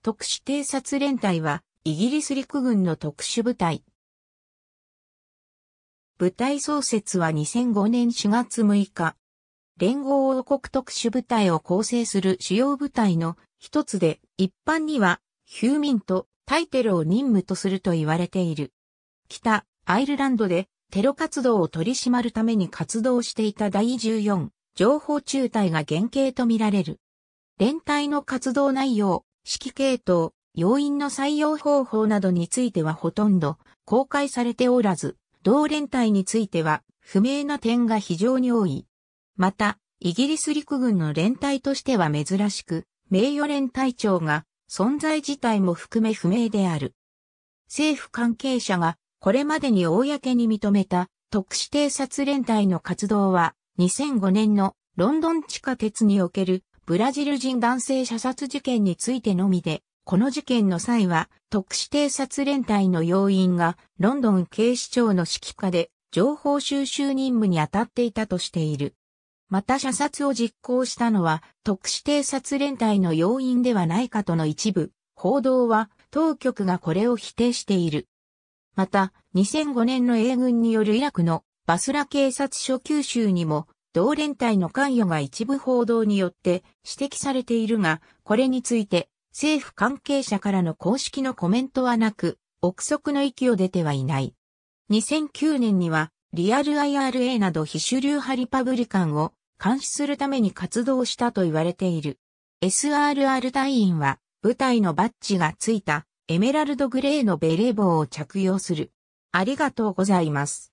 特殊偵察連隊は、イギリス陸軍の特殊部隊。部隊創設は2005年4月6日。連合王国特殊部隊を構成する主要部隊の一つで、一般には、ヒューミント、タイテルを任務とすると言われている。北、アイルランドで、テロ活動を取り締まるために活動していた第14、情報中隊が原型とみられる。連隊の活動内容、指揮系統、要員の採用方法などについてはほとんど公開されておらず、同連隊については不明な点が非常に多い。また、イギリス陸軍の連隊としては珍しく、名誉連隊長が存在自体も含め不明である。政府関係者がこれまでに公に認めた特殊偵察連隊の活動は2005年のロンドン地下鉄におけるブラジル人男性射殺事件についてのみで、この事件の際は特殊偵察連隊の要員がロンドン警視庁の指揮下で情報収集任務に当たっていたとしている。また射殺を実行したのは特殊偵察連隊の要員ではないかとの一部、報道は当局がこれを否定している。また、2005年の英軍によるイラクのバスラ警察署九州にも同連帯の関与が一部報道によって指摘されているが、これについて政府関係者からの公式のコメントはなく、憶測の域を出てはいない。2009年には、リアル IRA など非主流派リパブリカンを監視するために活動したと言われている。SRR 隊員は、部隊のバッジがついたエメラルドグレーのベレー帽を着用する。ありがとうございます。